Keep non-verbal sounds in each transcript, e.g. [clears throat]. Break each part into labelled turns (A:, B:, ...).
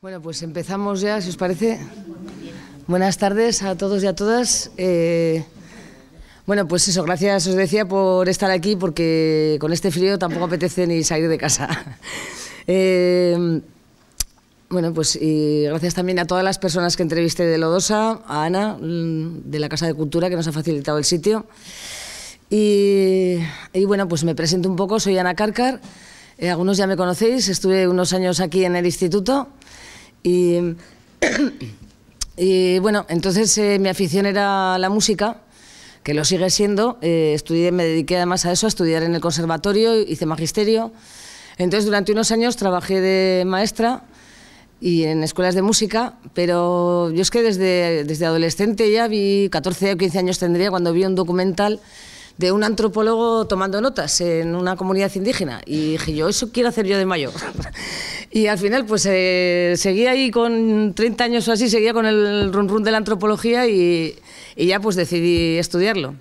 A: Bueno, pues empezamos ya, si os parece. Buenas tardes a todos y a todas. Eh, bueno, pues eso, gracias, os decía, por estar aquí, porque con este frío tampoco apetece ni salir de casa. [laughs] Eh, bueno, pues y gracias también a todas las personas que entrevisté de Lodosa, a Ana, mm, de la Casa de Cultura, que nos ha facilitado el sitio. Y, bueno, pues me presento un poco, soy Ana Cárcar. Eh, algunos ya me conocéis, estuve unos años aquí en el instituto. Y, y bueno, entonces eh, mi afición era la música, que lo sigue siendo. Eh, estudié, me dediqué además a eso, a estudiar en el conservatorio, hice magisterio. Entonces durante unos años trabajé de maestra y en escuelas de música, pero yo es que desde, desde adolescente ya vi, 14 o 15 años tendría, cuando vi un documental de un antropólogo tomando notas en una comunidad indígena. Y dije yo, eso quiero hacer yo de mayor. [laughs] y al final, pues eh, seguía ahí con 30 años o así, seguía con el run run de la antropología y, ya pues decidí estudiarlo.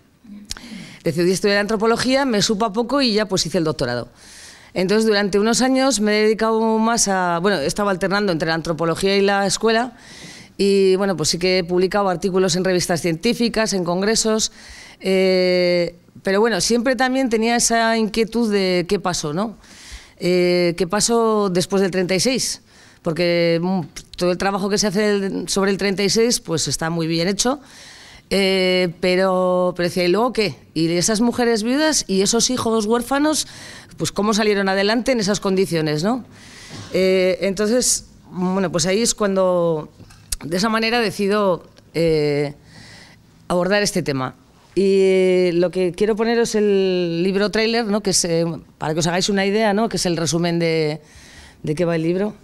A: Decidí estudiar antropología, me supo a poco y ya pues hice el doctorado. Entonces, durante unos años me he dedicado más a. Bueno, estaba alternando entre la antropología y la escuela. Y bueno, pues sí que he publicado artículos en revistas científicas, en congresos. Eh, pero bueno, siempre también tenía esa inquietud de qué pasó, ¿no? Eh, ¿Qué pasó después del 36? Porque mm, todo el trabajo que se hace sobre el 36 pues está muy bien hecho, eh, pero, pero decía, ¿y luego qué? ¿Y esas mujeres viudas y esos hijos huérfanos, pues cómo salieron adelante en esas condiciones, ¿no? Eh, entonces, bueno, pues ahí es cuando de esa manera decido abordar este tema. Y lo que quiero poneros el libro trailer, que eh, para que os hagáis una idea, ¿no? que es el resumen de qué va el libro.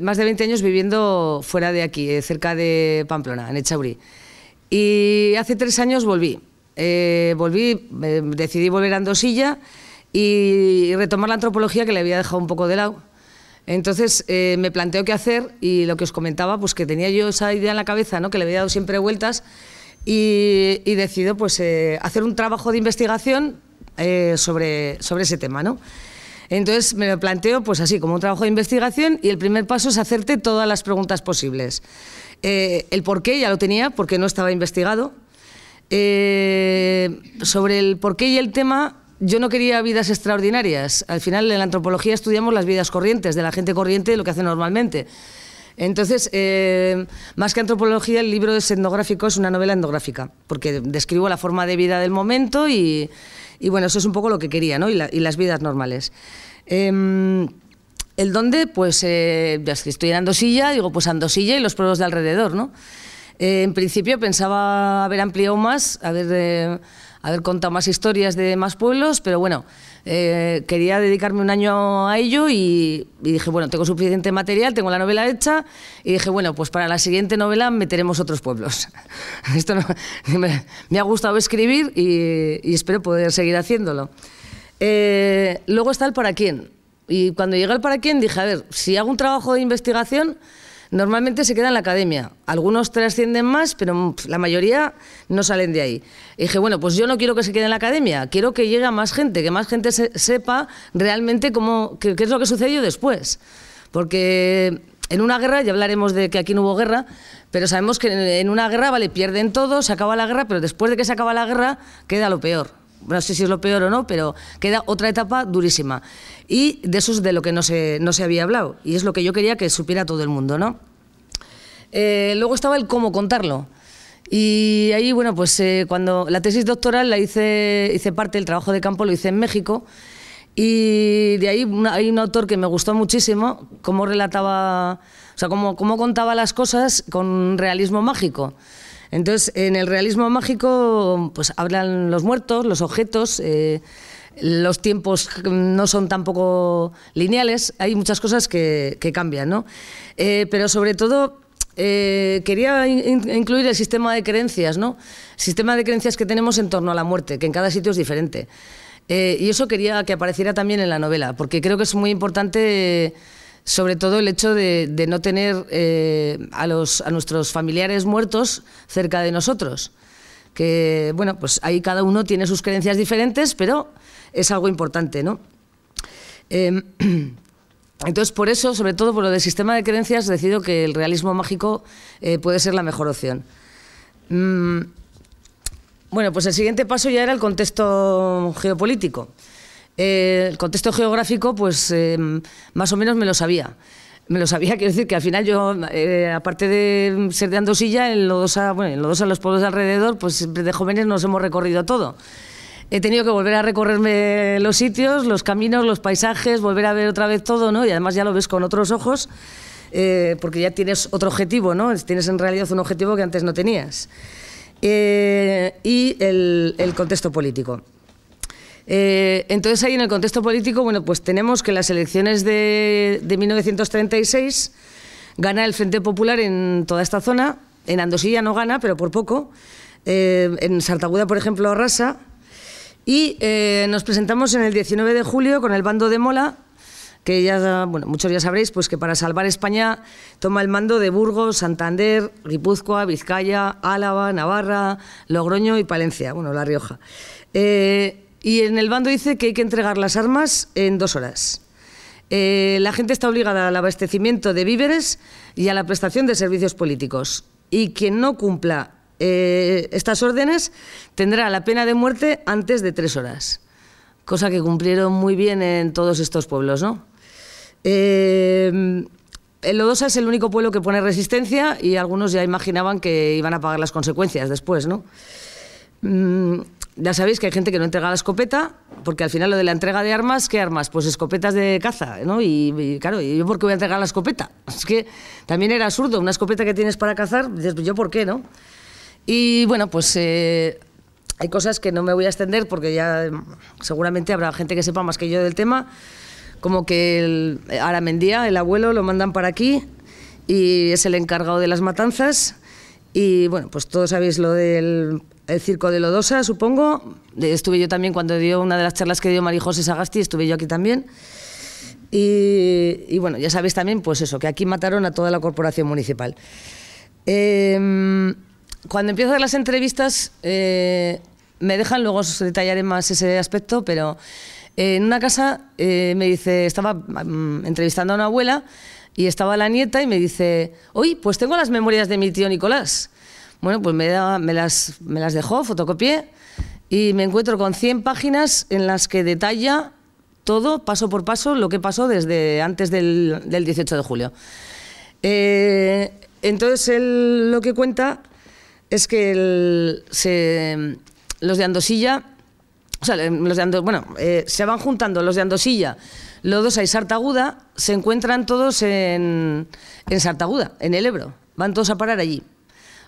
A: más de 20 años viviendo fuera de aquí, eh, cerca de Pamplona, en Echaurí. Y hace tres años volví. Eh, volví, eh, decidí volver a Andosilla y retomar la antropología que le había dejado un poco de lado. Entonces me planteo qué hacer y lo que os comentaba, pues que tenía yo esa idea en la cabeza, ¿no? que le había dado siempre vueltas y, y decido pues, hacer un trabajo de investigación sobre, sobre ese tema. ¿no? Entonces me lo planteo pues así, como un trabajo de investigación y el primer paso es hacerte todas las preguntas posibles. Eh, el por qué ya lo tenía porque no estaba investigado. Eh, sobre el por qué y el tema, yo no quería vidas extraordinarias. Al final en la antropología estudiamos las vidas corrientes de la gente corriente, lo que hace normalmente. Entonces, eh, más que antropología, el libro es etnográfico, es una novela etnográfica, porque describo la forma de vida del momento y, y bueno, eso es un poco lo que quería, ¿no? Y, las vidas normales. Em, el dónde, pues eh, que estoy en Andosilla, digo, pues Andosilla y los pueblos de alrededor, ¿no? Eh, en principio pensaba haber ampliado más, haber eh, haber contado más historias de más pueblos, pero bueno, eh, quería dedicarme un año a ello y, dije, bueno, tengo suficiente material, tengo la novela hecha y dije, bueno, pues para la siguiente novela meteremos otros pueblos. [laughs] Esto [laughs] me, ha gustado escribir y, espero poder seguir haciéndolo. Eh, luego está el para quién. Y cuando llega el para quién dije, a ver, si hago un trabajo de investigación Normalmente se queda en la academia. Algunos trascienden más, pero la mayoría no salen de ahí. Y dije, bueno, pues yo no quiero que se quede en la academia, quiero que llegue a más gente, que más gente sepa realmente cómo, qué, es lo que sucedió después. Porque en una guerra, ya hablaremos de que aquí no hubo guerra, pero sabemos que en una guerra, vale, pierden todo, se acaba la guerra, pero después de que se acaba la guerra, queda lo peor no sé si es lo peor o no, pero queda otra etapa durísima. Y de eso es de lo que no se, no se había hablado, y es lo que yo quería que supiera todo el mundo, ¿no? Eh, luego estaba el cómo contarlo. Y ahí, bueno, pues eh, cuando la tesis doctoral la hice, hice parte del trabajo de campo, lo hice en México. Y de ahí hay un autor que me gustó muchísimo, cómo relataba, o sea, cómo, cómo contaba las cosas con realismo mágico. Entonces, en el realismo mágico, pues hablan los muertos, los objetos. Eh, los tiempos no son tampoco lineales, hay muchas cosas que, cambian, ¿no? Eh, pero sobre todo eh, quería incluir el sistema de creencias, ¿no? Sistema de creencias que tenemos en torno a la muerte, que en cada sitio es diferente. y eso quería que apareciera también en la novela, porque creo que es muy importante sobre todo el hecho de, no tener eh, a, nuestros familiares muertos cerca de nosotros. Que, bueno, pues ahí cada uno tiene sus creencias diferentes, pero es algo importante, ¿no? Em, [clears throat] entonces, por eso, sobre todo por lo del sistema de creencias, decido que el realismo mágico eh, puede ser la mejor opción. Mm, bueno, pues el siguiente paso ya era el contexto geopolítico. Eh, el contexto geográfico, pues eh, más o menos me lo sabía. Me lo sabía, [laughs] quiero decir que al final yo, eh, aparte de ser de Andosilla, en los dos a los pueblos de alrededor, pues de jóvenes nos hemos recorrido todo. He tenido que volver a recorrerme los sitios, los caminos, los paisajes, volver a ver otra vez todo, ¿no? Y además ya lo ves con otros ojos, porque ya tienes otro objetivo, ¿no? Tienes en realidad un objetivo que antes no tenías. y el contexto político. Eh, entonces ahí en el contexto político, bueno, pues tenemos que las elecciones de, 1936 gana el Frente Popular en toda esta zona, en Andosilla no gana, pero por poco, eh, en Sartaguda, por ejemplo, arrasa, y eh, nos presentamos en el 19 de julio con el bando de Mola, que ya, bueno, muchos ya sabréis, pues que para salvar España toma el mando de Burgos, Santander, Guipúzcoa, Vizcaya, Álava, Navarra, Logroño y Palencia, bueno, La Rioja. Y en el bando dice que hay que entregar las armas en dos horas. Eh, la gente está obligada al abastecimiento de víveres y a la prestación de servicios políticos. Y quien no cumpla eh, estas órdenes tendrá la pena de muerte antes de tres horas. Cosa que cumplieron muy bien en todos estos pueblos, ¿no? Eh, el Lodosa es el único pueblo que pone resistencia y algunos ya imaginaban que iban a pagar las consecuencias después, ¿no? Mm, ya sabéis que hay gente que no entrega la escopeta, porque al final lo de la entrega de armas, ¿qué armas? Pues escopetas de caza, ¿no? Y, claro, ¿y yo por qué voy a entregar la escopeta? [laughs] Es que también era absurdo, una escopeta que tienes para cazar, dices, pues, ¿yo por qué, no? Y bueno, pues eh, hay cosas que no me voy a extender porque ya eh, seguramente habrá gente que sepa más que yo del tema, como que el mendía el abuelo, lo mandan para aquí y es el encargado de las matanzas. Y bueno, pues todos sabéis lo del el circo de Lodosa, supongo. Eh, estuve yo también cuando dio una de las charlas que dio María José Sagasti, estuve yo aquí también. Y, bueno, ya sabéis también, pues eso, que aquí mataron a toda la corporación municipal. Em, cuando empiezo las entrevistas, eh, me dejan, luego os detallaré más ese aspecto, pero eh, en una casa me dice, estaba mm, entrevistando a una abuela y estaba la nieta y me dice, hoy pues tengo las memorias de mi tío Nicolás. Bueno, pues me, las, me las dejó, fotocopié, y me encuentro con 100 páginas en las que detalla todo, paso por paso, lo que pasó desde antes del, 18 de julio. Eh, entonces, él lo que cuenta es que los de Andosilla, o sea, los de bueno, eh, se van juntando los de Andosilla, Lodosa y Sartaguda, se encuentran todos en, en Sartaguda, en el Ebro, van todos a parar allí.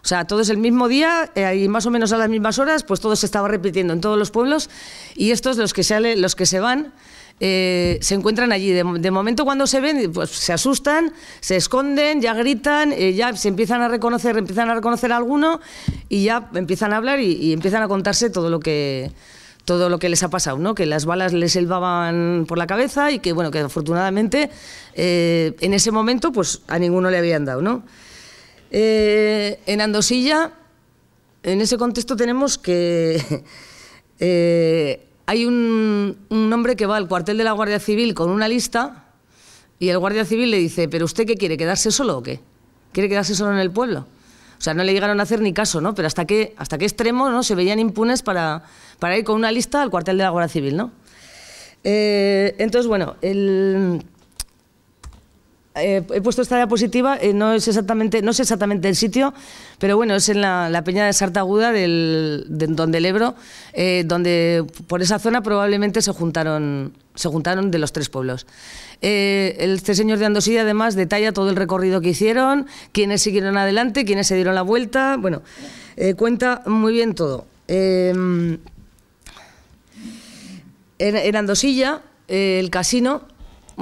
A: O sea, es el mismo día y eh, más o menos a las mismas horas, pues todo se estaba repitiendo en todos los pueblos y estos, los que, los que se van, eh, se encuentran allí. De, momento cuando se ven, pues se asustan, se esconden, ya gritan, eh, ya se empiezan a reconocer, empiezan a reconocer a alguno y ya empiezan a hablar y, empiezan a contarse todo lo que todo lo que les ha pasado, ¿no? Que las balas les elbaban por la cabeza y que, bueno, que afortunadamente en ese momento, pues a ninguno le habían dado, ¿no? Eh, en Andosilla, en ese contexto tenemos que... [laughs] Eh, hay un, hombre que va al cuartel de la Guardia Civil con una lista y el Guardia Civil le dice, ¿pero usted qué quiere? ¿Quedarse solo o qué? ¿Quiere quedarse solo en el pueblo? O sea, no le llegaron a hacer ni caso, ¿no? Pero hasta qué, hasta qué extremo ¿no? se veían impunes para, para ir con una lista al cuartel de la Guardia Civil, ¿no? Eh, entonces, bueno, el... Eh, he puesto esta diapositiva, eh, no, es exactamente, no sé exactamente el sitio, pero bueno, es en la, la peña de Sartaguda, del, donde el Ebro, eh, donde por esa zona probablemente se juntaron, se juntaron de los tres pueblos. este señor de Andosilla además detalla todo el recorrido que hicieron, quiénes siguieron adelante, quiénes se dieron la vuelta, bueno, cuenta muy bien todo. Em, en Andosilla, el casino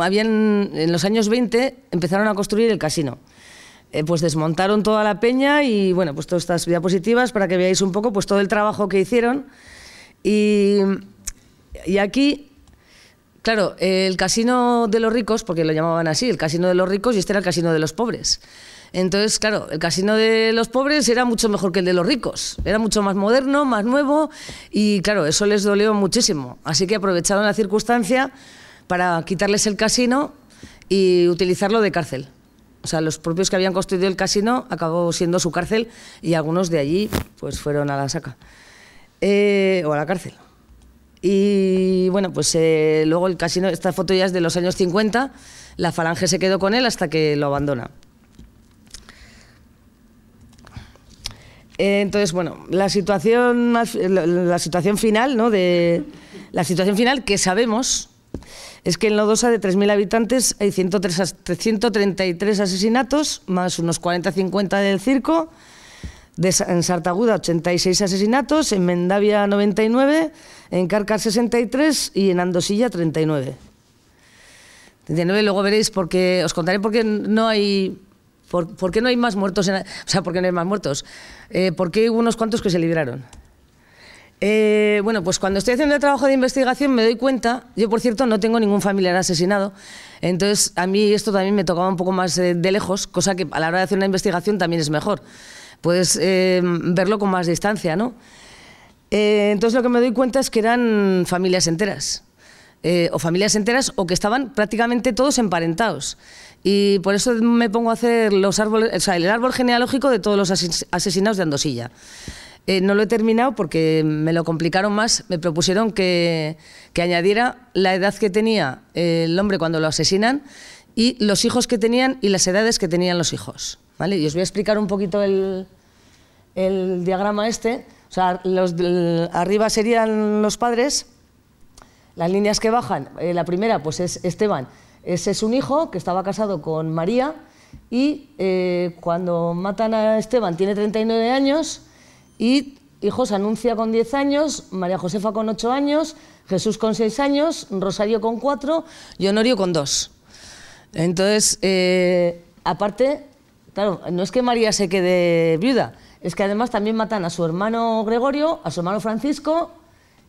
A: bien en los años 20 empezaron a construir el casino. Eh, pues desmontaron toda la peña y bueno, pues todas estas diapositivas para que veáis un poco pues todo el trabajo que hicieron. Y, y aquí, claro, el casino de los ricos, porque lo llamaban así, el casino de los ricos y este era el casino de los pobres. Entonces, claro, el casino de los pobres era mucho mejor que el de los ricos, era mucho más moderno, más nuevo y claro, eso les dolió muchísimo. Así que aprovecharon la circunstancia para quitarles el casino y utilizarlo de cárcel. O sea, los propios que habían construido el casino acabó siendo su cárcel y algunos de allí pues fueron a la saca eh, o a la cárcel. Y bueno, pues eh, luego el casino, esta foto ya es de los años 50, la falange se quedó con él hasta que lo abandona. Eh, entonces, bueno, la situación, la situación final, ¿no? De, la situación final que sabemos, es que en Lodosa de 3.000 habitantes hay 133 asesinatos, más unos 40-50 del circo. en Sartaguda 86 asesinatos, en Mendavia 99, en Carcar 63 y en Andosilla 39. 39 luego veréis porque os contaré por qué no hay por, qué no hay más muertos, en, o sea, por qué no hay más muertos, eh, por qué hubo unos cuantos que se libraron. Eh, bueno, pues cuando estoy haciendo el trabajo de investigación me doy cuenta, yo por cierto no tengo ningún familiar asesinado, entonces a mí esto también me tocaba un poco más eh, de lejos, cosa que a la hora de hacer una investigación también es mejor, puedes eh, verlo con más distancia, ¿no? entonces lo que me doy cuenta es que eran familias enteras, o familias enteras o que estaban prácticamente todos emparentados. Y por eso me pongo a hacer los árboles, o sea, el árbol genealógico de todos los asesinados de Andosilla. Eh, no lo he terminado porque me lo complicaron más. Me propusieron que, añadiera la edad que tenía eh, el hombre cuando lo asesinan y los hijos que tenían y las edades que tenían los hijos. ¿vale? Y os voy a explicar un poquito el, diagrama este. sea, los, arriba serían los padres, las líneas que bajan. Eh, la primera, pues es Esteban. Ese es un hijo que estaba casado con María y cuando matan a Esteban tiene 39 años y hijos anuncia con 10 años, María Josefa con 8 años, Jesús con 6 años, Rosario con 4 y Honorio con 2. Entonces, eh, aparte, claro, no es que María se quede viuda, es que además también matan a su hermano Gregorio, a su hermano Francisco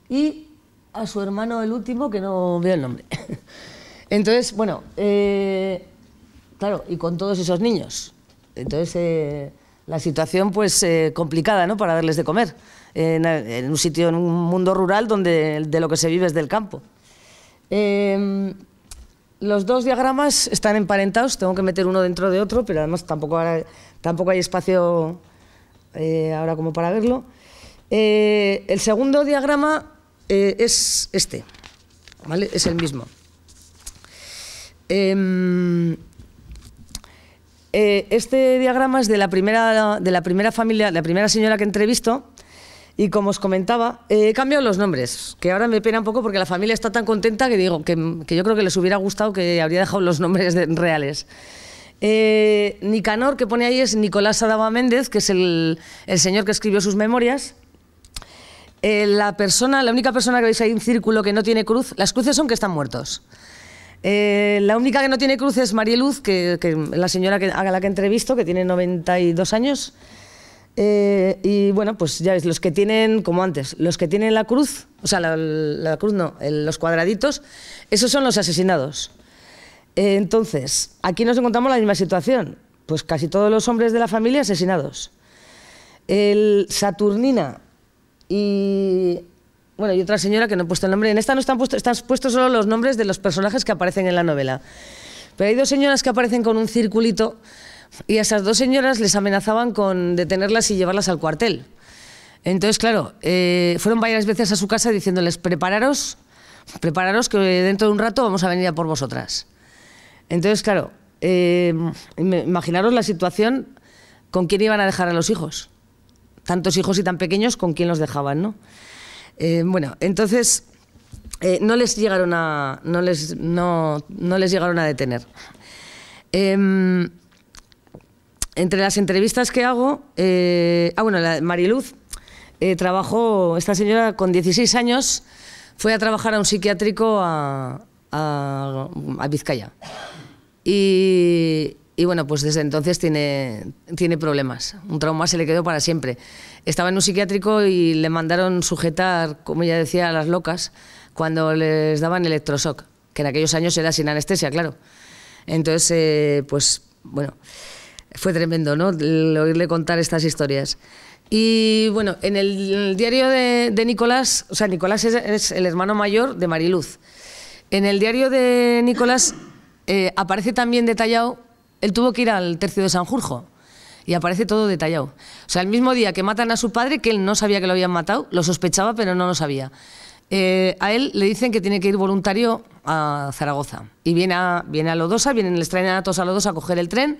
A: y a su hermano el último, que no veo el nombre. [laughs] Entonces, bueno, eh, claro, y con todos esos niños. Entonces, eh, la situación pues eh, complicada ¿no? para darles de comer en, un sitio, en un mundo rural donde de lo que se vive es del campo. Em, los dos diagramas están emparentados, tengo que meter uno dentro de otro, pero además tampoco, tampoco hay espacio eh, ahora como para verlo. Eh, el segundo diagrama es este, ¿vale? es el mismo. Em, eh, este diagrama es de la primera, de la primera familia, la primera señora que entrevisto. Y como os comentaba, eh, he cambiado los nombres, que ahora me pena un poco porque la familia está tan contenta que digo que, yo creo que les hubiera gustado que habría dejado los nombres reales. Eh, Nicanor, que pone ahí, es Nicolás Adaba Méndez, que es el, señor que escribió sus memorias. la persona, la única persona que veis ahí en círculo que no tiene cruz, las cruces son que están muertos. Eh, la única que no tiene cruz es Marieluz, que, la señora que, a la que entrevisto, que tiene 92 años. Eh, y bueno, pues ya ves, los que tienen, como antes, los que tienen la cruz, o sea, la, cruz no, los cuadraditos, esos son los asesinados. Eh, entonces, aquí nos encontramos la misma situación, pues casi todos los hombres de la familia asesinados. El Saturnina y bueno, y otra señora que no he puesto el nombre. En esta no están puestos, están puestos solo los nombres de los personajes que aparecen en la novela. Pero hay dos señoras que aparecen con un circulito y a esas dos señoras les amenazaban con detenerlas y llevarlas al cuartel. Entonces, claro, eh, fueron varias veces a su casa diciéndoles, prepararos, prepararos que dentro de un rato vamos a venir a por vosotras. Entonces, claro, eh, imaginaros la situación con quién iban a dejar a los hijos. Tantos hijos y tan pequeños, con quién los dejaban, ¿no? Eh, bueno, entonces eh, no les llegaron a. no les, llegaron a detener. Em, entre las entrevistas que hago. Eh, ah, bueno, la Mariluz trabajó. Esta señora con 16 años fue a trabajar a un psiquiátrico a, Vizcaya. Y, bueno, pues desde entonces tiene problemas. Un trauma se le quedó para siempre. Estaba en un psiquiátrico y le mandaron sujetar, como ella decía, a las locas cuando les daban electroshock, que en aquellos años era sin anestesia, claro. Entonces, eh, pues bueno, fue tremendo, ¿no? oírle contar estas historias. Y bueno, en el, diario de, Nicolás, o sea, Nicolás es, el hermano mayor de Mariluz. En el diario de Nicolás eh, aparece también detallado, él tuvo que ir al tercio de Sanjurjo, y aparece todo detallado. O sea, el mismo día que matan a su padre, que él no sabía que lo habían matado, lo sospechaba, pero no lo sabía. Eh, a él le dicen que tiene que ir voluntario a Zaragoza. Y viene a, viene a Lodosa, vienen, les traen a todos a Lodosa a coger el tren.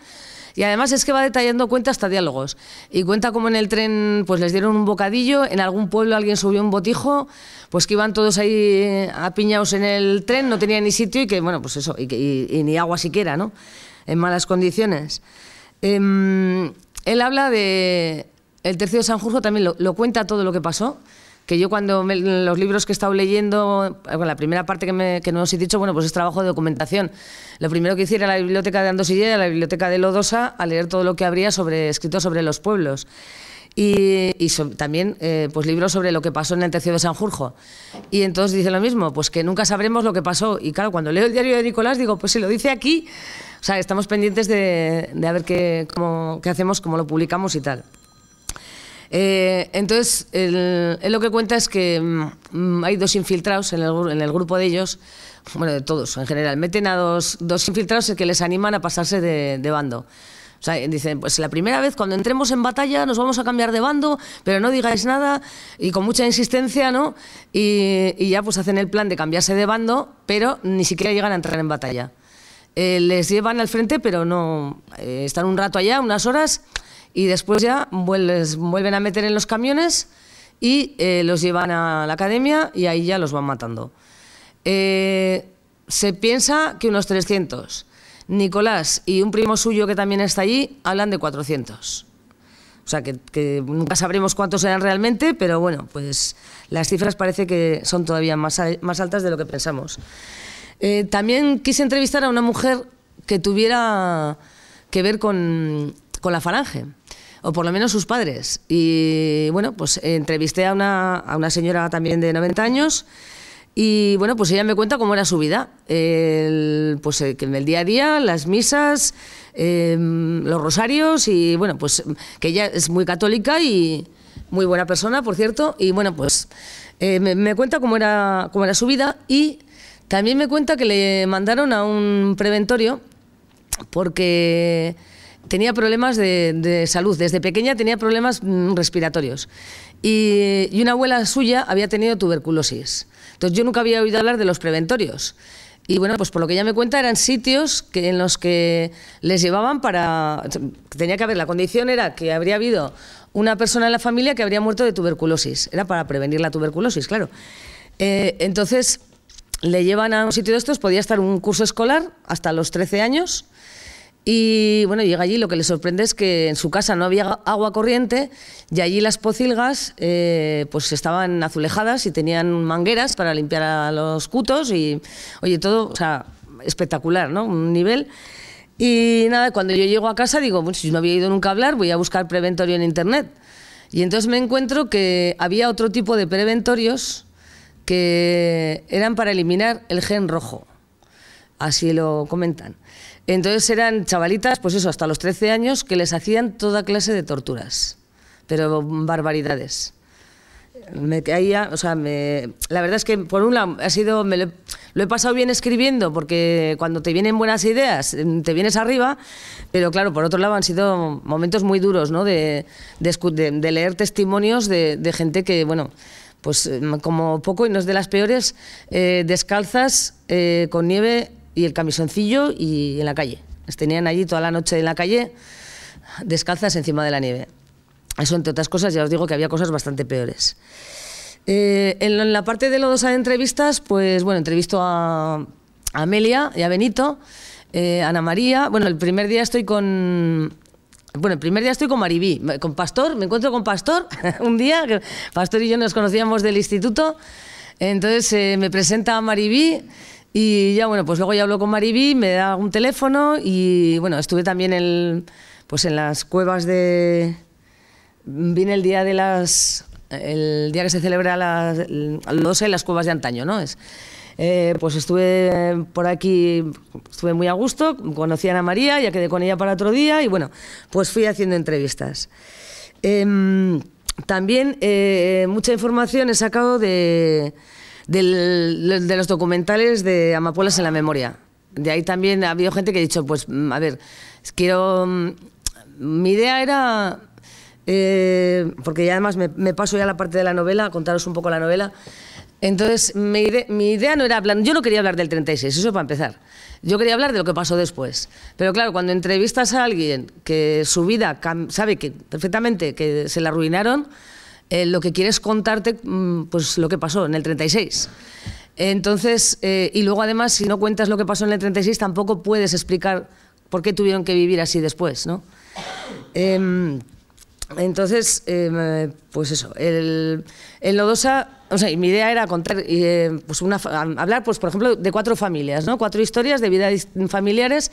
A: Y además es que va detallando cuentas hasta diálogos. Y cuenta como en el tren pues les dieron un bocadillo, en algún pueblo alguien subió un botijo, pues que iban todos ahí eh, apiñados en el tren, no tenían ni sitio y que, bueno, pues eso, y ni agua siquiera, ¿no? En malas condiciones. Em, él habla de. El tercio de Sanjurjo también lo, cuenta todo lo que pasó. Que yo, cuando los libros que he estado leyendo, eh, la primera parte que, no os he dicho, bueno, pues es trabajo de documentación. Lo primero que hice era la biblioteca de Andosillera, la biblioteca de Lodosa, a leer todo lo que habría sobre, escrito sobre los pueblos y, también eh, pues libros sobre lo que pasó en el tercio de Sanjurjo. Y entonces dice lo mismo, pues que nunca sabremos lo que pasó. Y claro, cuando leo el diario de Nicolás digo, pues si lo dice aquí, o sea, estamos pendientes de, a ver qué, hacemos, cómo lo publicamos y tal. Eh, entonces, él, lo que cuenta es que mm, mm, hay dos infiltrados en el, en el, grupo de ellos, bueno, de todos en general. Meten a dos, dos infiltrados que les animan a pasarse de, bando. dicen, pues la primera vez cuando entremos en batalla nos vamos a cambiar de bando, pero no digáis nada y con mucha insistencia, ¿no? Y, y ya pues hacen el plan de cambiarse de bando, pero ni siquiera llegan a entrar en batalla. Eh, les llevan al frente, pero no eh, están un rato allá, unas horas, y después ya les vuelven a meter en los camiones y eh, los llevan a la academia y ahí ya los van matando. se piensa que unos 300. Nicolás y un primo suyo que también está allí hablan de 400. O sea, que, nunca sabremos cuántos eran realmente, pero bueno, pues las cifras parece que son todavía más altas de lo que pensamos. Eh, también quise entrevistar a una mujer que tuviera que ver con, la falange o por lo menos sus padres. Y bueno, pues entrevisté a una, señora también de 90 años y bueno, pues ella me cuenta cómo era su vida. El, pues eh, en el día a día, las misas, em, los rosarios y bueno, pues que ella es muy católica y muy buena persona, por cierto. Y bueno, pues eh, me, cuenta cómo era, cómo era su vida y también me cuenta que le mandaron a un preventorio porque tenía problemas de, salud. Desde pequeña tenía problemas mm, respiratorios. Y, una abuela suya había tenido tuberculosis. Entonces yo nunca había oído hablar de los preventorios. Y bueno, pues por lo que ella me cuenta eran sitios que, en los que les llevaban para... Tenía que haber, la condición era que habría habido una persona en la familia que habría muerto de tuberculosis. Era para prevenir la tuberculosis, claro. Eh, entonces le llevan a un sitio de estos, podía estar un curso escolar hasta los 13 años. Y bueno, llega allí, lo que le sorprende es que en su casa no había agua corriente y allí las pocilgas eh, pues estaban azulejadas y tenían mangueras para limpiar a los cutos y, oye, todo, o sea, espectacular, ¿no? Un nivel. Y nada, cuando yo llego a casa digo, bueno, si no había ido nunca a hablar, voy a buscar preventorio en internet. Y entonces me encuentro que había otro tipo de preventorios que eran para eliminar el gen rojo. Así lo comentan. Entonces eran chavalitas, pues eso, hasta los 13 años, que les hacían toda clase de torturas, pero barbaridades. Me caía, o sea, la verdad es que por un lado ha sido, lo, he pasado bien escribiendo, porque cuando te vienen buenas ideas, mm, te vienes arriba, pero claro, por otro lado han sido momentos muy duros, ¿no? De, de, de leer testimonios de gente que, bueno, pues eh, como poco y no es de las peores, eh, descalzas, eh, con nieve y el camisoncillo y en la calle. Las tenían allí toda la noche en la calle, descalzas encima de la nieve. Eso, entre otras cosas, ya os digo que había cosas bastante peores. en la parte de los entrevistas, pues bueno, entrevisto a, a Amelia y a Benito, Ana María. Bueno, el primer día estoy con bueno, el primer día estoy con Maribí, con Pastor, me encuentro con Pastor [laughs] un día, Pastor y yo nos conocíamos del instituto, entonces eh, me presenta a Maribí y ya bueno, pues luego ya hablo con Maribí, me da un teléfono y bueno, estuve también en, pues en las cuevas de... Vine el día de las... el día que se celebra las, 12 en las cuevas de antaño, ¿no? Es, eh, pues estuve eh, por aquí, estuve muy a gusto, conocí a Ana María, ya quedé con ella para otro día y bueno, pues fui haciendo entrevistas. Em, también eh, mucha información he sacado de, los documentales de Amapolas en la Memoria. De ahí también ha habido gente que ha dicho, pues mm, a ver, quiero... Mm, mi idea era porque ya además me, me, paso ya a la parte de la novela, a contaros un poco la novela. Entonces, mi, idea no era hablar, yo no quería hablar del 36, eso para empezar. Yo quería hablar de lo que pasó después. Pero claro, cuando entrevistas a alguien que su vida sabe que perfectamente que se la arruinaron, eh, lo que quieres contarte, mm, pues lo que pasó en el 36. Entonces, eh, y luego además, si no cuentas lo que pasó en el 36, tampoco puedes explicar por qué tuvieron que vivir así después, ¿no? Em, entonces, em, eh, pues eso, el, el Lodosa mi idea era contar, eh, pues hablar, pues, por ejemplo, de cuatro familias, ¿no? Cuatro historias de vida familiares.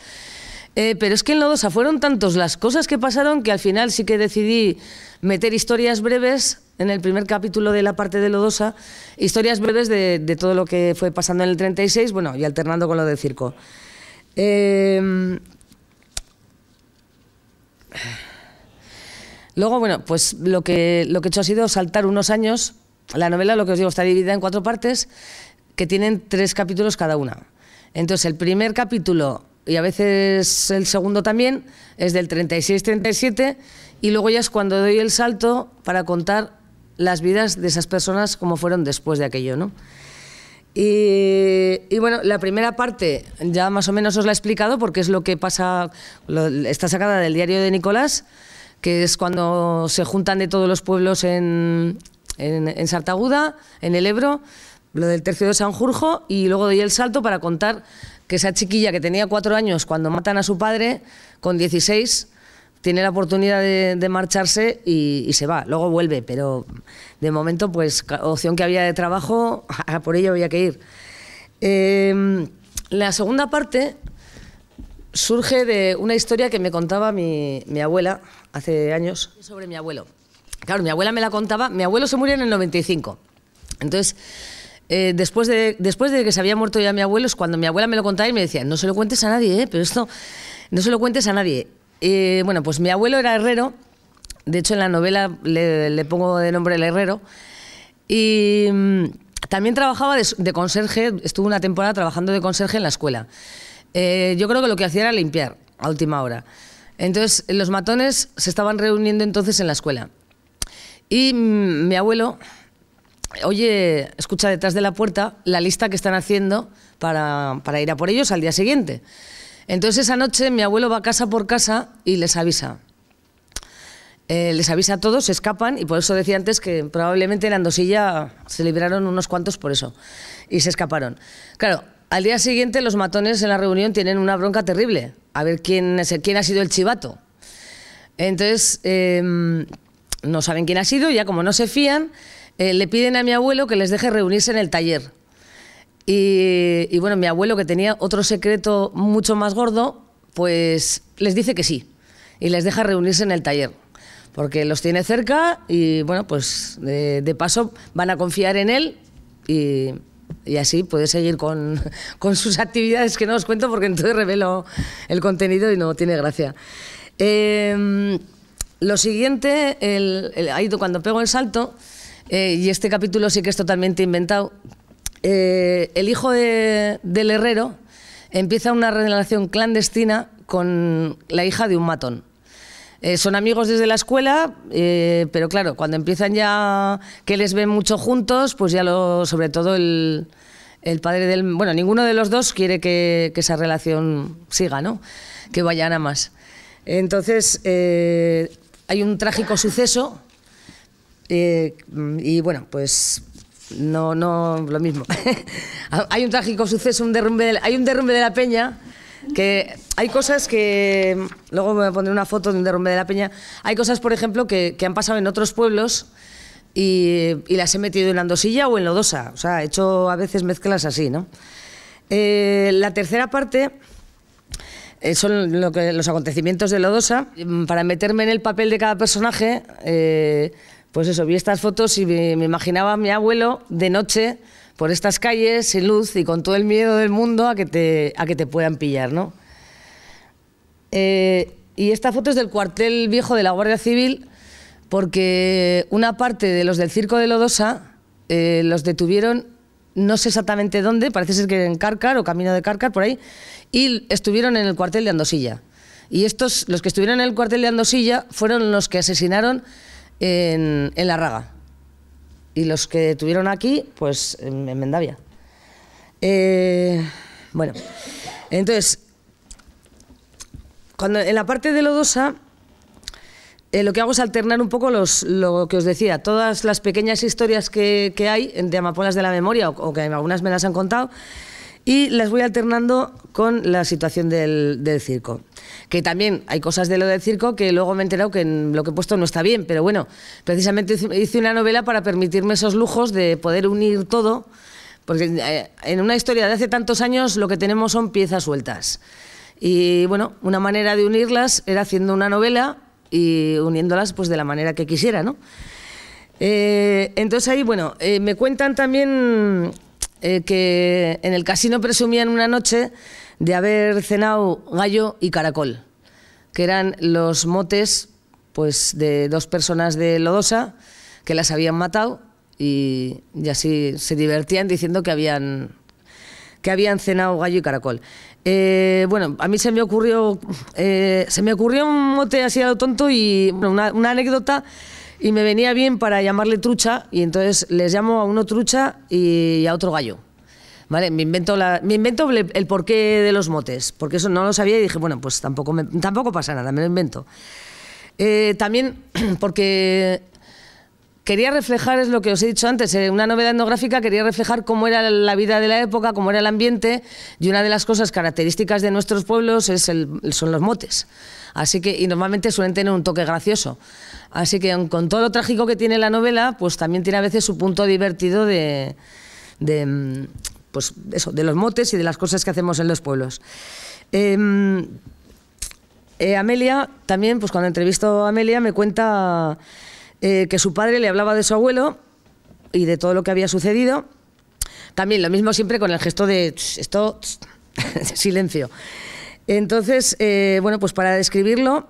A: Eh, pero es que en Lodosa fueron tantos las cosas que pasaron que al final sí que decidí meter historias breves en el primer capítulo de la parte de Lodosa, historias breves de, todo lo que fue pasando en el 36, bueno, y alternando con lo del circo. Eh, luego, bueno, pues lo que, lo que he hecho ha sido saltar unos años la novela, lo que os digo, está dividida en cuatro partes que tienen tres capítulos cada una. Entonces, el primer capítulo y a veces el segundo también es del 36-37 y luego ya es cuando doy el salto para contar las vidas de esas personas como fueron después de aquello, ¿no? Y, bueno, la primera parte ya más o menos os la he explicado porque es lo que pasa, está sacada del diario de Nicolás, que es cuando se juntan de todos los pueblos en, en, en Sartaguda, en el Ebro, lo del tercio de Sanjurjo y luego doy el salto para contar que esa chiquilla que tenía cuatro años cuando matan a su padre, con 16, tiene la oportunidad de, marcharse y, se va. Luego vuelve, pero de momento, pues, opción que había de trabajo, [laughs] por ello había que ir. Em, la segunda parte surge de una historia que me contaba mi abuela hace años sobre mi abuelo. Claro, mi abuela me la contaba, mi abuelo se murió en el 95. Entonces, eh, después, de, después de que se había muerto ya mi abuelo, es cuando mi abuela me lo contaba y me decía, no se lo cuentes a nadie, eh, pero esto, no se lo cuentes a nadie. bueno, pues mi abuelo era herrero, de hecho en la novela le, pongo de nombre el herrero, y mm, también trabajaba de, de, conserje, estuvo una temporada trabajando de conserje en la escuela. Eh, yo creo que lo que hacía era limpiar a última hora. Entonces, los matones se estaban reuniendo entonces en la escuela. Y mi abuelo, oye, escucha detrás de la puerta la lista que están haciendo para, ir a por ellos al día siguiente. Entonces esa noche mi abuelo va casa por casa y les avisa. Eh, les avisa a todos, se escapan y por eso decía antes que probablemente en Andosilla se libraron unos cuantos por eso y se escaparon. Claro, al día siguiente los matones en la reunión tienen una bronca terrible, a ver quién, quién ha sido el chivato. Entonces, em, no saben quién ha sido, ya como no se fían, eh, le piden a mi abuelo que les deje reunirse en el taller. Y, bueno, mi abuelo, que tenía otro secreto mucho más gordo, pues les dice que sí y les deja reunirse en el taller, porque los tiene cerca y bueno, pues de, paso van a confiar en él y, así puede seguir [laughs] con, sus actividades que no os cuento porque entonces revelo el contenido y no tiene gracia. Em, lo siguiente, el, ahí cuando pego el salto, eh, y este capítulo sí que es totalmente inventado, eh, el hijo del herrero empieza una relación clandestina con la hija de un matón. Eh, son amigos desde la escuela, pero claro, cuando empiezan ya que les ven mucho juntos, pues ya lo, sobre todo el, padre del... Bueno, ninguno de los dos quiere que, esa relación siga, ¿no? Que vaya nada más. Entonces, hay un trágico suceso eh, y bueno, pues no, no, lo mismo. [laughs] hay un trágico suceso, un derrumbe hay un derrumbe de la peña que hay cosas que, luego me poner una foto de un derrumbe de la peña, hay cosas, por ejemplo, que, han pasado en otros pueblos y, las he metido en la andosilla o en lodosa, o sea, he hecho a veces mezclas así, ¿no? Eh, la tercera parte eh, son los acontecimientos de Lodosa. Mm, para meterme en el papel de cada personaje, eh, pues eso, vi estas fotos y me, imaginaba a mi abuelo de noche por estas calles, sin luz y con todo el miedo del mundo a que te, a que te puedan pillar, ¿no? Eh, y esta foto es del cuartel viejo de la Guardia Civil, porque una parte de los del circo de Lodosa los detuvieron no sé exactamente dónde, parece ser que en Cárcar o camino de Cárcar, por ahí, y estuvieron en el cuartel de Andosilla. Y estos, los que estuvieron en el cuartel de Andosilla, fueron los que asesinaron en, La Raga. Y los que tuvieron aquí, pues en, Mendavia. Eh, bueno, entonces, cuando en la parte de Lodosa eh, lo que hago es alternar un poco los, lo que os decía, todas las pequeñas historias que, que hay de amapolas de la memoria, o, que algunas me las han contado, y las voy alternando con la situación del, del, circo. Que también hay cosas de lo del circo que luego me he enterado que en lo que he puesto no está bien, pero bueno, precisamente hice una novela para permitirme esos lujos de poder unir todo, porque eh, en una historia de hace tantos años lo que tenemos son piezas sueltas. Y bueno, una manera de unirlas era haciendo una novela y uniéndolas pues de la manera que quisiera, ¿no? Eh, entonces ahí, bueno, eh, me cuentan también eh, que en el casino presumían una noche de haber cenado gallo y caracol, que eran los motes pues de dos personas de Lodosa que las habían matado y, y así se divertían diciendo que habían que habían cenado gallo y caracol. Eh, bueno, a mí se me ocurrió, eh, se me ocurrió un mote así tonto y una, anécdota y me venía bien para llamarle trucha y entonces les llamo a uno trucha y a otro gallo. Vale, me invento, me invento el, porqué de los motes, porque eso no lo sabía y dije, bueno, pues tampoco, tampoco pasa nada, me lo invento. Eh, también [clears throat] porque quería reflejar, es lo que os he dicho antes, eh, una novela etnográfica quería reflejar cómo era la vida de la época, cómo era el ambiente, y una de las cosas características de nuestros pueblos es son los motes. Así que, y normalmente suelen tener un toque gracioso. Así que con todo lo trágico que tiene la novela, pues también tiene a veces su punto divertido de, mm, pues los motes y de las cosas que hacemos en los pueblos. Em, eh, Amelia, también, pues cuando entrevisto a Amelia me cuenta eh, que su padre le hablaba de su abuelo y de todo lo que había sucedido. También lo mismo siempre con el gesto de esto, [laughs] silencio. Entonces, eh, bueno, pues para describirlo,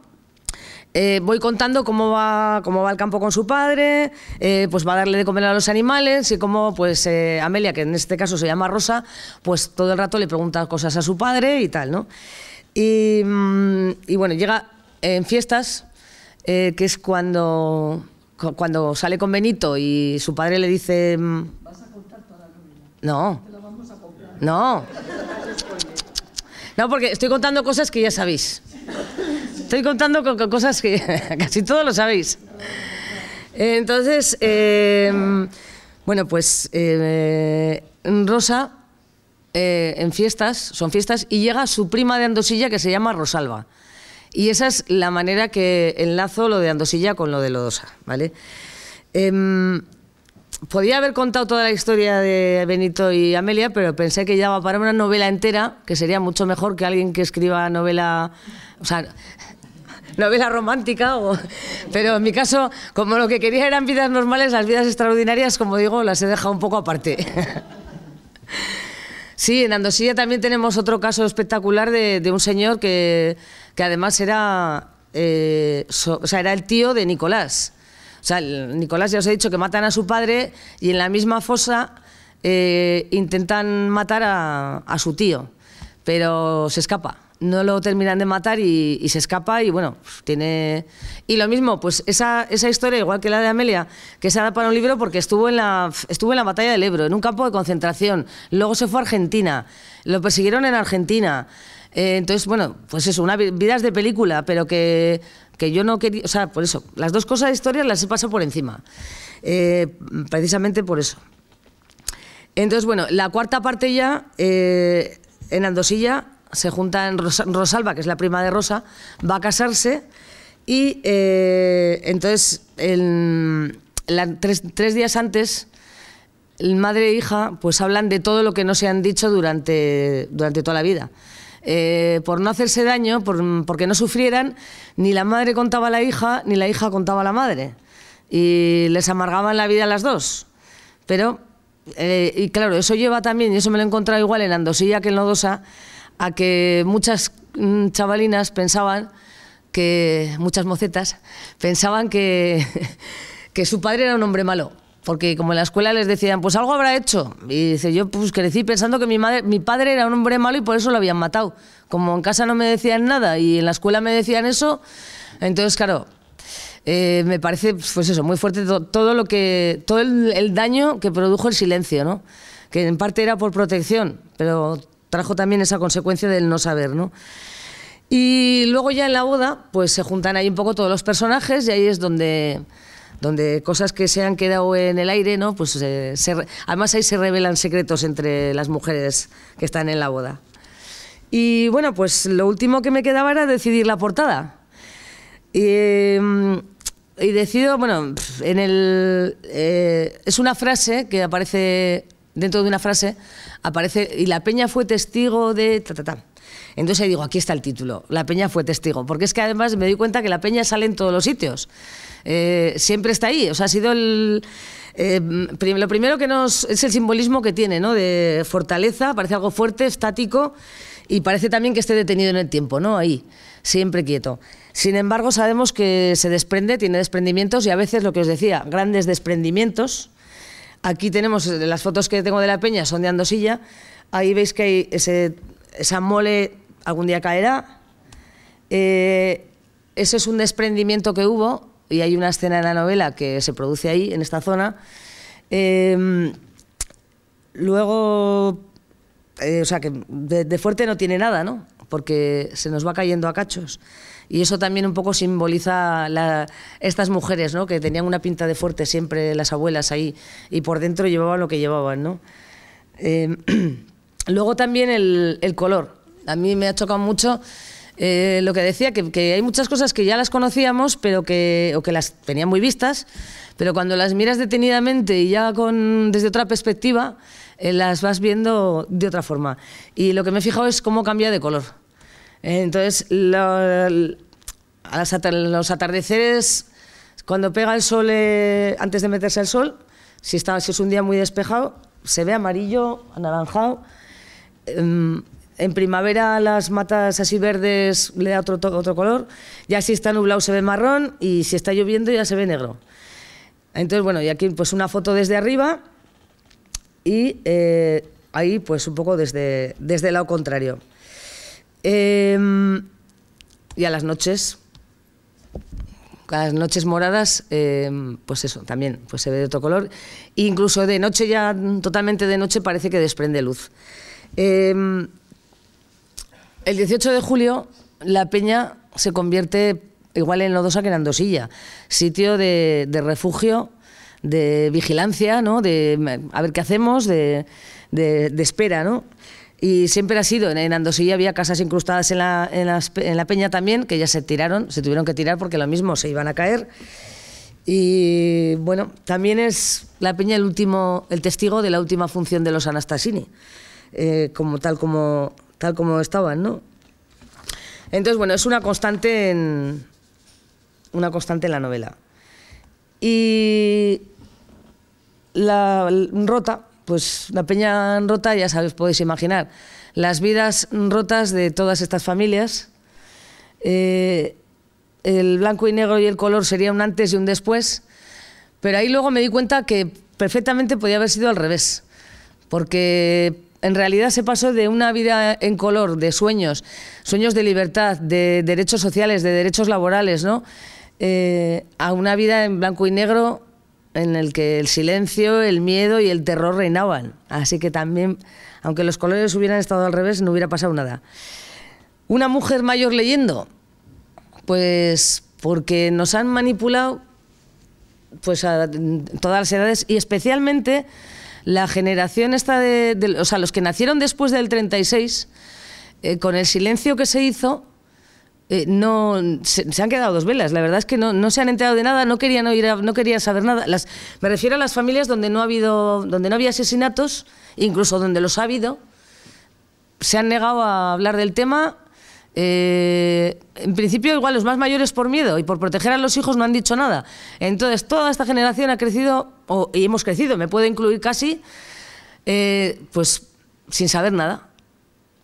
A: eh, voy contando cómo va, cómo va al campo con su padre, pues va a darle de comer a los animales y cómo pues Amelia, que en este caso se llama Rosa, pues todo el rato le pregunta cosas a su padre y tal, ¿no? y mm, bueno, llega en fiestas, que es cuando cuando sale con Benito y su padre le dice... Mm, ¿Vas a contar toda la No. No. No, porque estoy contando cosas que ya sabéis. Estoy contando cosas que [laughs] casi todos lo sabéis. Entonces, em, bueno, pues em, eh, Rosa eh, en fiestas, son fiestas, y llega su prima de Andosilla que se llama Rosalba. Y esa es la manera que enlazo lo de Andosilla con lo de Lodosa, ¿vale? Em, podía haber contado toda la historia de Benito y Amelia, pero pensé que ya va para una novela entera, que sería mucho mejor que alguien que escriba novela, [laughs] novela romántica. O, pero en mi caso, como lo que quería eran vidas normales, las vidas extraordinarias, como digo, las he dejado un poco aparte. [laughs] Sí, en Andosilla también tenemos otro caso espectacular de un señor que que además era, eh, era el tío de Nicolás. O sea, Nicolás ya os he dicho que matan a su padre y en la misma fosa eh, intentan matar a, su tío, pero se escapa. No lo terminan de matar y, se escapa y bueno, pues tiene... Y lo mismo, pues esa, historia, igual que la de Amelia, que se da para un libro porque estuvo en, la, estuvo en la batalla del Ebro, en un campo de concentración, luego se fue a Argentina, lo persiguieron en Argentina. Eh, entonces, bueno, pues eso, una vidas de película, pero que, yo no quería, o sea, por eso, las dos cosas de historia las he pasado por encima, eh, precisamente por eso. Entonces, bueno, la cuarta parte ya, eh, en Andosilla, se juntan en Rosalba, que es la prima de Rosa, va a casarse y entonces tres, días antes madre e hija pues hablan de todo lo que no se han dicho durante, durante toda la vida. Eh, por no hacerse daño, porque no sufrieran, ni la madre contaba a la hija, ni la hija contaba a la madre. Y les amargaban la vida a las dos. Pero, eh, y claro, eso lleva también, y eso me lo he encontrado igual en Andosilla que en Lodosa, a que muchas mm, chavalinas pensaban que, muchas mocetas, pensaban que [laughs] su padre era un hombre malo porque como en la escuela les decían, pues algo habrá hecho. Y dice, yo pues crecí pensando que mi, madre, mi padre era un hombre malo y por eso lo habían matado. Como en casa no me decían nada y en la escuela me decían eso, entonces claro, eh, me parece pues eso, muy fuerte todo, lo que, todo el, el, daño que produjo el silencio, ¿no? Que en parte era por protección, pero trajo también esa consecuencia del no saber, ¿no? Y luego ya en la boda, pues se juntan ahí un poco todos los personajes y ahí es donde donde cosas que se han quedado en el aire, ¿no? Pues eh, además ahí se revelan secretos entre las mujeres que están en la boda. Y bueno, pues lo último que me quedaba era decidir la portada. Y, mm, decido, bueno, en el eh, es una frase que aparece dentro de una frase aparece y la peña fue testigo de entonces digo, aquí está el título, La Peña fue testigo, porque es que además me doy cuenta que la Peña sale en todos los sitios, eh, siempre está ahí, o sea, ha sido el... Eh, lo primero que nos es el simbolismo que tiene, ¿no? De fortaleza, parece algo fuerte, estático y parece también que esté detenido en el tiempo, ¿no? Ahí, siempre quieto. Sin embargo, sabemos que se desprende, tiene desprendimientos y a veces lo que os decía, grandes desprendimientos. Aquí tenemos eh, las fotos que tengo de la peña son de Andosilla. Ahí veis que hay esa mole algún día caerá. Eh, ese es un desprendimiento que hubo y hay una escena en la novela que se produce ahí, en esta zona. Em, luego, eh, o sea, que de, fuerte no tiene nada, ¿no? Porque se nos va cayendo a cachos. Y eso también un poco simboliza la, estas mujeres, ¿no? Que tenían una pinta de fuerte siempre las abuelas ahí y por dentro llevaban lo que llevaban, ¿no? Em, [clears throat] luego también el color. A mí me ha chocado mucho eh, lo que decía, que, hay muchas cosas que ya las conocíamos pero que, o que las tenían muy vistas, pero cuando las miras detenidamente y ya con, desde otra perspectiva, eh, las vas viendo de otra forma. Y lo que me he fijado es cómo cambia de color. Eh, entonces, los atardeceres, cuando pega el sol, antes de meterse el sol, si, si es un día muy despejado, se ve amarillo, anaranjado em, en primavera las matas así verdes le da otro, otro color, ya si está nublado se ve marrón y si está lloviendo ya se ve negro. Entonces, bueno, y aquí pues una foto desde arriba y eh, ahí pues un poco desde, desde el lado contrario. Em, y a las noches, a las noches moradas, em, pues eso, también pues se ve de otro color. incluso de noche, ya totalmente de noche, parece que desprende luz. Eh, el 18 de julio, La Peña se convierte, igual en Lodosa que en Andosilla, sitio de, refugio, de vigilancia, ¿no? De a ver qué hacemos, de, espera, ¿no? Y siempre ha sido, en Andosilla había casas incrustadas en la, peña también, que ya se tiraron, se tuvieron que tirar porque lo mismo, se iban a caer. Y bueno, también es la peña el último, el testigo de la última función de los Anastasini, eh, como tal como tal como estaban, ¿no? Entonces, bueno, es una constante en, una constante en la novela. Y la rota, pues la peña rota, ya sabéis, podéis imaginar, las vidas rotas de todas estas familias. Eh, el blanco y negro y el color sería un antes y un después, pero ahí luego me di cuenta que perfectamente podía haber sido al revés, porque en realidad se pasó de una vida en color, de sueños, sueños de libertad, de derechos sociales, de derechos laborales, ¿no? Eh, a una vida en blanco y negro en el que el silencio, el miedo y el terror reinaban. Así que también, aunque los colores hubieran estado al revés, no hubiera pasado nada. Una mujer mayor leyendo, pues porque nos han manipulado pues a todas las edades y especialmente la generación esta de, O sea, los que nacieron después del 36, eh, con el silencio que se hizo, eh, no se, han quedado dos velas. La verdad es que no, se han enterado de nada, no querían oír, no querían saber nada. Las, me refiero a las familias donde no ha habido, donde no había asesinatos, incluso donde los ha habido, se han negado a hablar del tema eh, en principio, igual los más mayores por miedo y por proteger a los hijos no han dicho nada. Entonces, toda esta generación ha crecido, y hemos crecido, me puedo incluir casi, eh, pues sin saber nada.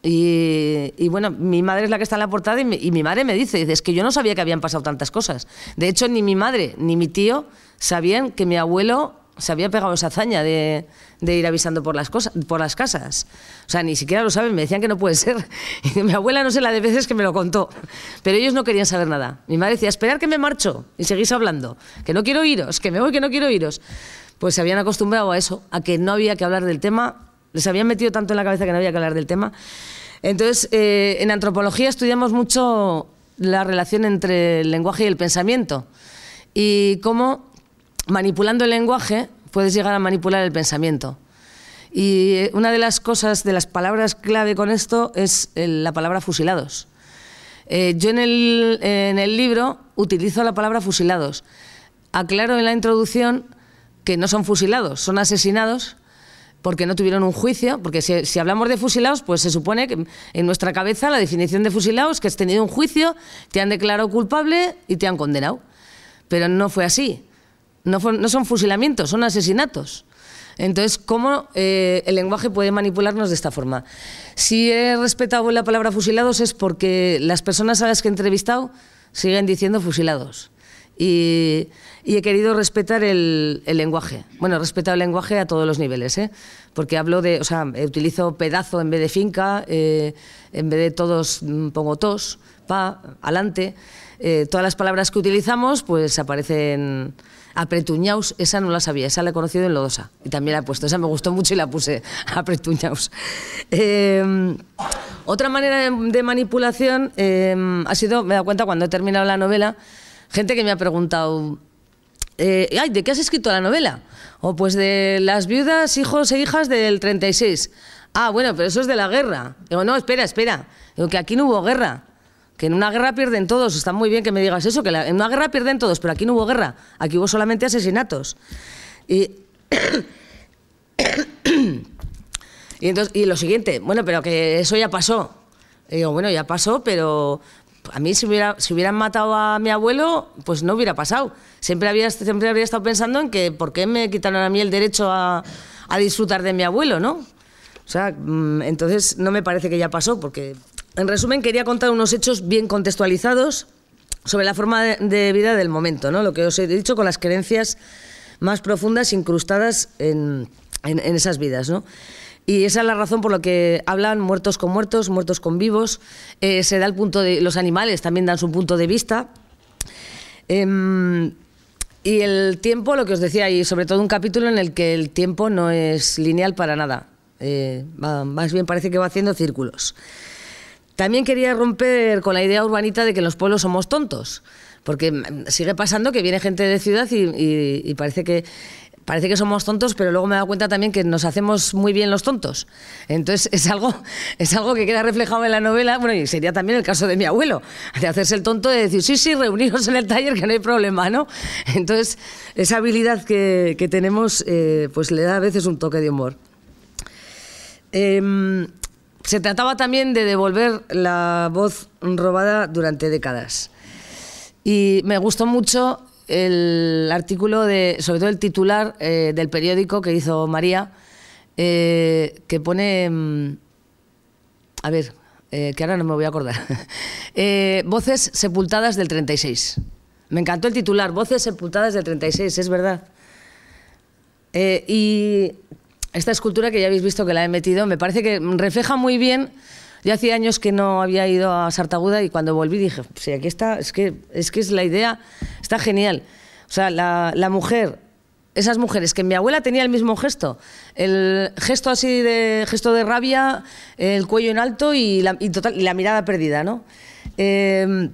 A: Y, bueno, mi madre es la que está en la portada y mi, madre me dice, es que yo no sabía que habían pasado tantas cosas. De hecho, ni mi madre ni mi tío sabían que mi abuelo se había pegado esa hazaña de, ir avisando por las, cosas, por las casas. O sea, ni siquiera lo saben, me decían que no puede ser. [laughs] Y mi abuela no sé la de veces que me lo contó, pero ellos no querían saber nada. Mi madre decía, esperar que me marcho y seguís hablando, que no quiero iros, que me voy, que no quiero iros. Pues se habían acostumbrado a eso, a que no había que hablar del tema, les habían metido tanto en la cabeza que no había que hablar del tema. Entonces, eh, en antropología estudiamos mucho la relación entre el lenguaje y el pensamiento y cómo manipulando el lenguaje puedes llegar a manipular el pensamiento. Y eh, una de las cosas, de las palabras clave con esto es eh, la palabra fusilados. Eh, yo en el, en el libro utilizo la palabra fusilados. Aclaro en la introducción que no son fusilados, son asesinados porque no tuvieron un juicio, porque si, si, hablamos de fusilados, pues se supone que en nuestra cabeza la definición de fusilados es que has tenido un juicio, te han declarado culpable y te han condenado. Pero no fue así. No, son fusilamientos, son asesinatos. Entonces, ¿cómo eh, el lenguaje puede manipularnos de esta forma? Si he respetado la palabra fusilados es porque las personas a las que he entrevistado siguen diciendo fusilados. Y, he querido respetar el, lenguaje. Bueno, he el lenguaje a todos los niveles, ¿eh? porque hablo de, o sea, utilizo pedazo en vez de finca, eh, en vez de todos mm, pongo tos, pa, adelante. todas las palabras que utilizamos, pues aparecen Apretuñaus, esa no la sabía, esa la he conocido en Lodosa y también la he puesto, esa me gustó mucho y la puse, [laughs] Apretuñaus. Eh, otra manera de, manipulación em, ha sido, me he dado cuenta cuando he terminado la novela, gente que me ha preguntado, eh, ay, ¿de qué has escrito la novela? O pues de las viudas, hijos e hijas del 36. Ah, bueno, pero eso es de la guerra. Digo, no, espera, espera. Digo, que aquí no hubo guerra que en una guerra pierden todos. Está muy bien que me digas eso, que en una guerra pierden todos, pero aquí no hubo guerra, aquí hubo solamente asesinatos. Y, [coughs] entonces, lo siguiente, bueno, pero que eso ya pasó. Y digo, bueno, ya pasó, pero a mí si, hubieran matado a mi abuelo, pues no hubiera pasado. Siempre, siempre habría estado pensando en que por qué me quitaron a mí el derecho a, a disfrutar de mi abuelo, ¿no? O sea, mm, entonces no me parece que ya pasó, porque en resumen, quería contar unos hechos bien contextualizados sobre la forma de vida del momento, lo que os he dicho con las creencias más profundas incrustadas en, esas vidas. Y esa es la razón por la que hablan muertos con muertos, muertos con vivos. Eh, se da el punto de. Los animales también dan su punto de vista. Em, y el tiempo, lo que os decía, y sobre todo un capítulo en el que el tiempo no es lineal para nada. Eh, más bien parece que va haciendo círculos. También quería romper con la idea urbanita de que en los pueblos somos tontos, porque mm, sigue pasando que viene gente de ciudad y, parece que parece que somos tontos, pero luego me he dado cuenta también que nos hacemos muy bien los tontos. Entonces es algo, [laughs] es algo que queda reflejado en la novela, bueno, y sería también el caso de mi abuelo, de hacerse el tonto, de decir, sí, sí, reuniros en el taller, que no hay problema, ¿no? Entonces, esa habilidad que, tenemos, eh, pues le da a veces un toque de humor. Em, se trataba también de devolver la voz robada durante décadas. Y me gustó mucho el artículo, de, sobre todo el titular eh, del periódico que hizo María, eh, que pone... Mm, a ver, eh, que ahora no me voy a acordar. [laughs] voces sepultadas del 36. Me encantó el titular, Voces sepultadas del 36, es verdad. y esta escultura que ya habéis visto que la he metido, me parece que refleja muy bien. Yo hacía años que no había ido a Sartaguda y cuando volví dije, sí, aquí está, es que es, que es la idea, está genial. O sea, la, mujer, esas mujeres, que mi abuela tenía el mismo gesto, el gesto así de gesto de rabia, el cuello en alto y la, mirada perdida, ¿no? Em,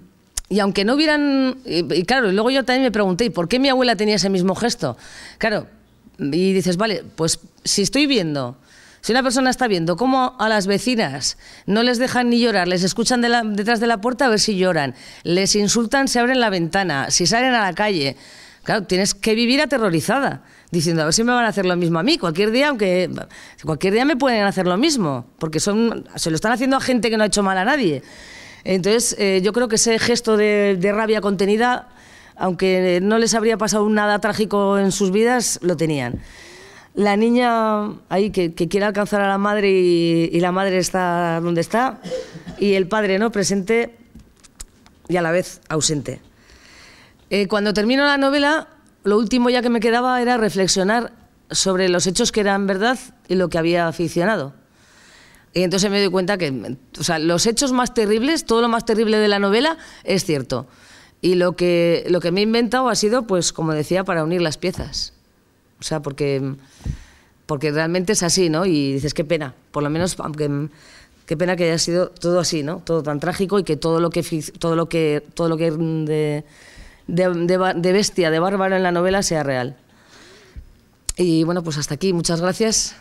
A: y aunque no hubieran, y, claro, luego yo también me pregunté, por qué mi abuela tenía ese mismo gesto? Claro, y dices, vale, pues si estoy viendo, si una persona está viendo cómo a las vecinas no les dejan ni llorar, les escuchan de detrás de la puerta a ver si lloran, les insultan, se abren la ventana, si salen a la calle, claro, tienes que vivir aterrorizada, diciendo, a ver si me van a hacer lo mismo a mí, cualquier día, aunque cualquier día me pueden hacer lo mismo, porque son, se lo están haciendo a gente que no ha hecho mal a nadie. Entonces, eh, yo creo que ese gesto de rabia contenida aunque no les habría pasado nada trágico en sus vidas, lo tenían. La niña ahí que, quiere alcanzar a la madre y, la madre está donde está y el padre no presente y a la vez ausente. Eh, cuando termino la novela, lo último ya que me quedaba era reflexionar sobre los hechos que eran verdad y lo que había aficionado. Y entonces me doy cuenta que los hechos más terribles, todo lo más terrible de la novela es cierto. Y lo que, lo que me he inventado ha sido, pues, como decía, para unir las piezas. O sea, porque, porque realmente es así, ¿no? Y dices, qué pena, por lo menos, aunque, qué pena que haya sido todo así, ¿no? Todo tan trágico y que todo lo que, todo lo que, todo lo que de, de bestia, de bárbaro en la novela sea real. Y bueno, pues hasta aquí. Muchas gracias.